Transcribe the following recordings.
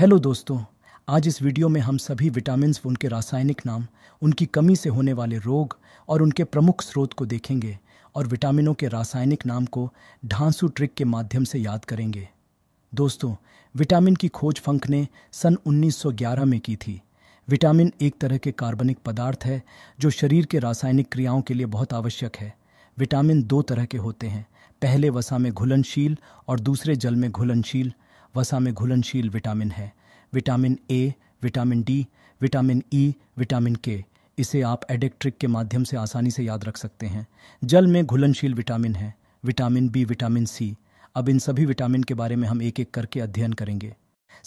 hello दोस्तों आज इस वीडियो में हम सभी विटामिन व उनके रासायनिक नाम उनकी कमी से होने वाले रोग और उनके प्रमुख स्रोत को देखेंगे और विटामिनों के रासायनिक नाम को ढांसू ट्रिक के माध्यम से याद करेंगे दोस्तों विटामिन की खोज फंक ने सन 1911 में की थी विटामिन एक तरह के कार्बनिक पदार्थ है जो शरीर के रासायनिक क्रियाओं के लिए बहुत आवश्यक है विटामिन दो तरह के होते हैं पहले वसा में घुलनशील और दूसरे जल में घुलनशील वसा में घुलनशील विटामिन है vitamin A vitamin D vitamin E e, vitamin K इसे आप एडेक्ट्रिक के माध्यम से आसानी से याद रख सकते हैं जल में घुलनशील विटामिन है विटामिन बी विटामिन सी अब इन सभी विटामिन के बारे में हम एक एक करके अध्ययन करेंगे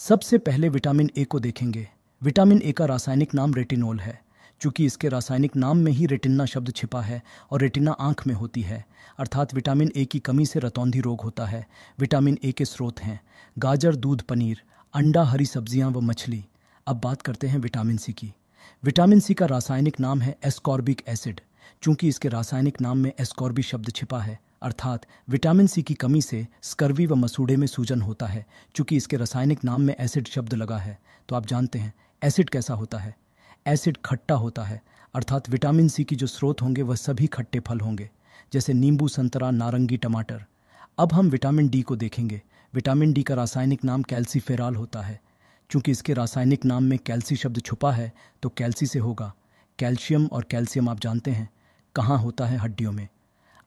सबसे पहले विटामिन ए को देखेंगे विटामिन ए का रासायनिक नाम रेटिनोल है चूँकि इसके रासायनिक नाम में ही रेटिना शब्द छिपा है और रेटिना आँख में होती है अर्थात विटामिन ए की कमी से रतौंधी रोग होता है विटामिन ए के स्रोत हैं गाजर दूध पनीर अंडा हरी सब्जियां व मछली अब बात करते हैं विटामिन सी की विटामिन सी का रासायनिक नाम है एस्कॉर्बिक एसिड चूंकि इसके रासायनिक नाम में एस्कॉर्बी शब्द छिपा है अर्थात विटामिन सी की कमी से स्कर्वी व मसूड़े में सूजन होता है चूंकि इसके रासायनिक नाम में एसिड शब्द लगा है तो आप जानते हैं एसिड कैसा होता है एसिड खट्टा होता है अर्थात विटामिन सी की जो स्रोत होंगे वह सभी खट्टे फल होंगे जैसे नींबू संतरा नारंगी टमाटर अब हम विटामिन डी को देखेंगे विटामिन डी का रासायनिक नाम कैल्सीफेराल होता है चूँकि इसके रासायनिक नाम में कैल्सी शब्द छुपा है तो कैल्सी से होगा कैल्शियम और कैल्शियम आप जानते हैं कहाँ होता है हड्डियों में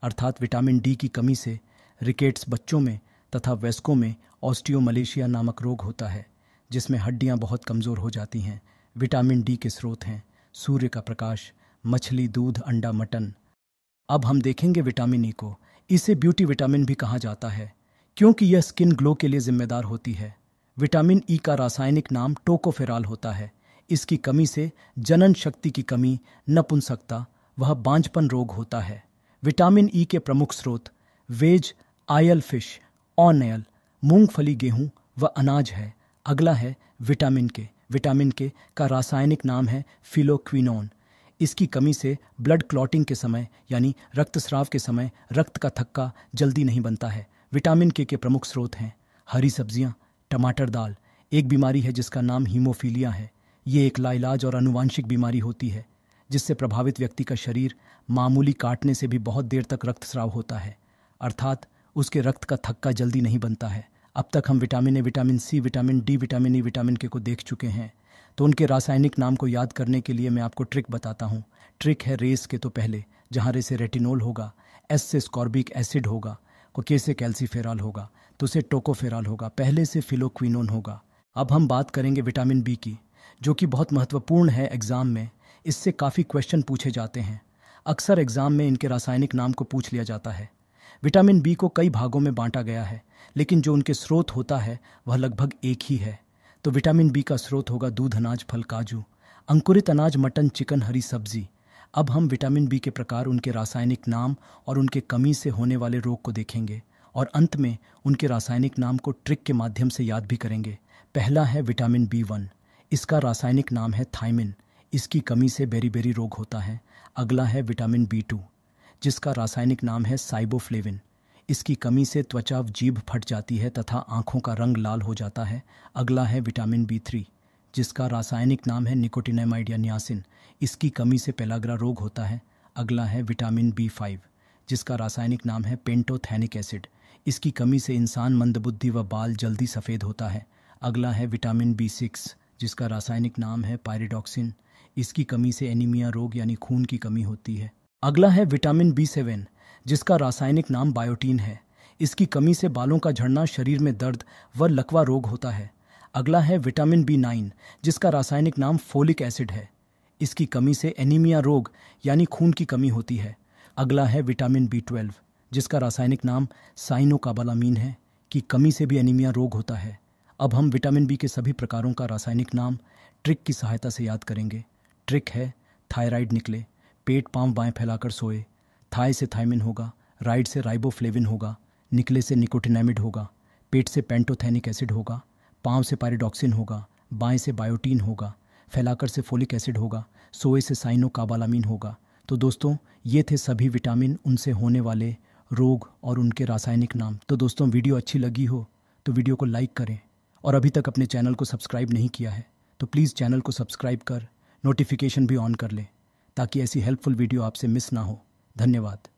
अर्थात विटामिन डी की कमी से रिकेट्स बच्चों में तथा वयस्कों में ऑस्टियोमलेशिया नामक रोग होता है जिसमें हड्डियाँ बहुत कमज़ोर हो जाती हैं विटामिन डी के स्रोत हैं सूर्य का प्रकाश मछली दूध अंडा मटन अब हम देखेंगे विटामिन ई e को इसे ब्यूटी विटामिन भी कहा जाता है क्योंकि यह स्किन ग्लो के लिए जिम्मेदार होती है विटामिन ई e का रासायनिक नाम टोकोफेराल होता है इसकी कमी से जनन शक्ति की कमी नपुंसकता वह बांझपन रोग होता है विटामिन ई e के प्रमुख स्रोत वेज आयल फिश ऑनयल मूंगफली गेहूं व अनाज है अगला है विटामिन के विटामिन के का रासायनिक नाम है फिलोक्विनोन इसकी कमी से ब्लड क्लॉटिंग के समय यानी रक्तस्राव के समय रक्त का थक्का जल्दी नहीं बनता है विटामिन के के प्रमुख स्रोत हैं हरी सब्जियां टमाटर दाल एक बीमारी है जिसका नाम हीमोफीलिया है ये एक लाइलाज और अनुवांशिक बीमारी होती है जिससे प्रभावित व्यक्ति का शरीर मामूली काटने से भी बहुत देर तक रक्तस्राव होता है अर्थात उसके रक्त का थक्का जल्दी नहीं बनता है अब तक हम vitamin A vitamin C vitamin D vitamin E vitamin K को देख चुके हैं तो उनके रासायनिक नाम को याद करने के लिए मैं आपको ट्रिक बताता हूँ ट्रिक है रेस के तो पहले जहाँ रे से रेटिनोल होगा एस से स्कॉर्बिक एसिड होगा और के से कैल्सीफेराल होगा तो उसे टोकोफेराल होगा पहले से फिलोक्विनोन होगा अब हम बात करेंगे विटामिन बी की जो कि बहुत महत्वपूर्ण है एग्ज़ाम में इससे काफ़ी क्वेश्चन पूछे जाते हैं अक्सर एग्ज़ाम में इनके रासायनिक नाम को पूछ लिया जाता है विटामिन बी को कई भागों में बांटा गया है लेकिन जो उनके स्रोत होता है वह लगभग एक ही है तो विटामिन बी का स्रोत होगा दूध अनाज फल काजू अंकुरित अनाज मटन चिकन हरी सब्जी अब हम विटामिन बी के प्रकार उनके रासायनिक नाम और उनके कमी से होने वाले रोग को देखेंगे और अंत में उनके रासायनिक नाम को ट्रिक के माध्यम से याद भी करेंगे पहला है विटामिन बी वन इसका रासायनिक नाम है थाइमिन इसकी कमी से बेरी बेरी रोग होता है अगला है विटामिन बी टू जिसका रासायनिक नाम है साइबोफ्लेविन इसकी कमी से त्वचा जीभ फट जाती है तथा आँखों का रंग लाल हो जाता है अगला है विटामिन बी थ्री जिसका रासायनिक नाम है निकोटिनामाइड या न्यासिन इसकी कमी से पेलाग्रा रोग होता है अगला है विटामिन बी फाइव जिसका रासायनिक नाम है पेंटोथैनिक एसिड इसकी कमी से इंसान मंदबुद्धि व बाल जल्दी सफ़ेद होता है अगला है विटामिन बी सिक्स जिसका रासायनिक नाम है पायरिडॉक्सिन इसकी कमी से एनीमिया रोग यानी खून की कमी होती है अगला है विटामिन बी सेवन जिसका रासायनिक नाम बायोटीन है इसकी कमी से बालों का झड़ना शरीर में दर्द व लकवा रोग होता है अगला है विटामिन बी नाइन जिसका रासायनिक नाम फोलिक एसिड है इसकी कमी से एनीमिया रोग यानी खून की कमी होती है अगला है विटामिन बी ट्वेल्व जिसका रासायनिक नाम साइनोकाबालामीन है की कमी से भी एनीमिया रोग होता है अब हम विटामिन बी के सभी प्रकारों का रासायनिक नाम ट्रिक की सहायता से याद करेंगे ट्रिक है थायराइड निकले पेट पांव बाएं फैलाकर सोए थाई से थाइमिन होगा राइट से राइबोफ्लेविन होगा निकले से निकोटिनामिड होगा पेट से पेंटोथेनिक एसिड होगा पाँव से पायरेडॉक्सिन होगा बाएं से बायोटीन होगा फैलाकर से फोलिक एसिड होगा सोए से साइनोकाबालामीन होगा तो दोस्तों ये थे सभी विटामिन उनसे होने वाले रोग और उनके रासायनिक नाम तो दोस्तों वीडियो अच्छी लगी हो तो वीडियो को लाइक करें और अभी तक अपने चैनल को सब्सक्राइब नहीं किया है तो प्लीज़ चैनल को सब्सक्राइब कर नोटिफिकेशन भी ऑन कर लें ताकि ऐसी हेल्पफुल वीडियो आपसे मिस ना हो धन्यवाद